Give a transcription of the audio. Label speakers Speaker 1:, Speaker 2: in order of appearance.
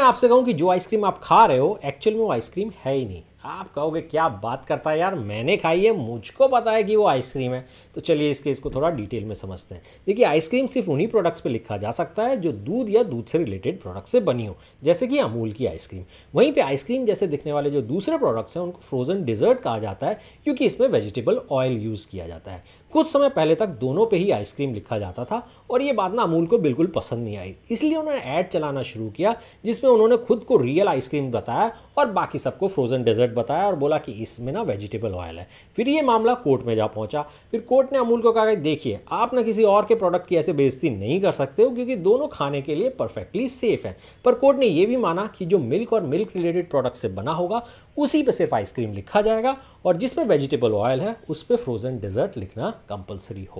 Speaker 1: मैं आपसे कहूँ कि जो आइसक्रीम आप खा रहे हो एक्चुअल में वो आइसक्रीम है ही नहीं आप कहोगे क्या बात करता है यार मैंने खाई है मुझको पता है कि वो आइसक्रीम है तो चलिए इसके इसको थोड़ा डिटेल में समझते हैं देखिए आइसक्रीम सिर्फ उन्हीं प्रोडक्ट्स पे लिखा जा सकता है जो दूध या दूध से रिलेटेड प्रोडक्ट से बनी हो जैसे कि अमूल की आइसक्रीम वहीं पर आइसक्रीम जैसे दिखने वाले जो दूसरे प्रोडक्ट्स हैं उनको फ्रोजन डिजर्ट कहा जाता है क्योंकि इसमें वेजिटेबल ऑयल यूज़ किया जाता है कुछ समय पहले तक दोनों पे ही आइसक्रीम लिखा जाता था और ये बात ना अमूल को बिल्कुल पसंद नहीं आई इसलिए उन्होंने ऐड चलाना शुरू किया जिसमें उन्होंने खुद को रियल आइसक्रीम बताया और बाकी सबको फ्रोजन डिजर्ट प्रोडक्ट बताया और बोला कि इसमें ना वेजिटेबल ऑयल है फिर ये मामला कोर्ट में जा पहुंचा फिर कोर्ट ने अमूल को कहा कि देखिए आप ना किसी और के प्रोडक्ट की ऐसे बेइज्जती नहीं कर सकते हो क्योंकि दोनों खाने के लिए परफेक्टली सेफ है पर कोर्ट ने यह भी माना कि जो मिल्क और मिल्क रिलेटेड प्रोडक्ट से बना होगा उसी पर सिर्फ आइसक्रीम लिखा जाएगा और जिसमें वेजिटेबल ऑयल है उस पर फ्रोजन डिजर्ट लिखना कंपल्सरी हो